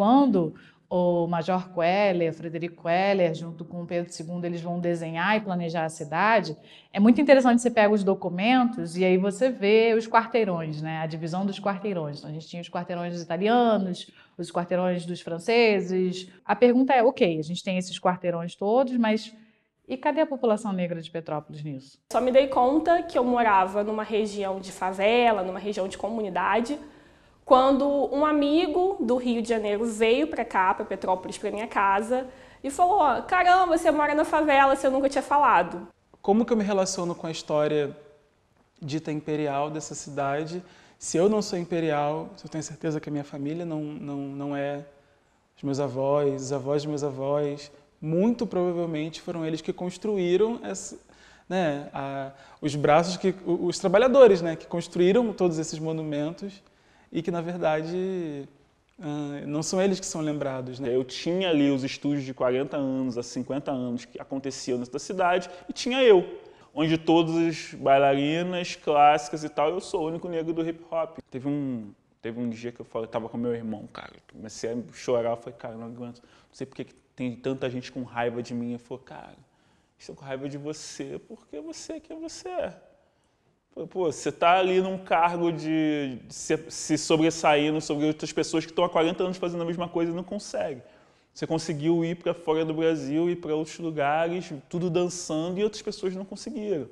quando o Major Queller, Frederico Queller, junto com Pedro II, eles vão desenhar e planejar a cidade. É muito interessante você pega os documentos e aí você vê os quarteirões, né? A divisão dos quarteirões. Então, a gente tinha os quarteirões dos italianos, os quarteirões dos franceses. A pergunta é, ok, a gente tem esses quarteirões todos, mas e cadê a população negra de Petrópolis nisso? Só me dei conta que eu morava numa região de favela, numa região de comunidade, quando um amigo do Rio de Janeiro veio para cá, para Petrópolis, para minha casa e falou: "Caramba, você mora na favela, você nunca tinha falado". Como que eu me relaciono com a história dita imperial dessa cidade? Se eu não sou imperial, se eu tenho certeza que a minha família não não não é os meus avós, os avós de meus avós, muito provavelmente foram eles que construíram essa, né, a, os braços que os trabalhadores, né, que construíram todos esses monumentos e que, na verdade, ah, não são eles que são lembrados. Né? Eu tinha ali os estúdios de 40 anos a 50 anos que aconteciam nessa cidade e tinha eu, onde todas as bailarinas clássicas e tal, eu sou o único negro do hip hop. Teve um, teve um dia que eu falei, tava com meu irmão, cara, comecei a chorar, eu falei, cara, não aguento, não sei porque que tem tanta gente com raiva de mim. Eu falei, cara, estou com raiva de você porque você é quem você é. Pô, você está ali num cargo de se, se sobressaindo sobre outras pessoas que estão há 40 anos fazendo a mesma coisa e não consegue. Você conseguiu ir para fora do Brasil e para outros lugares, tudo dançando, e outras pessoas não conseguiram.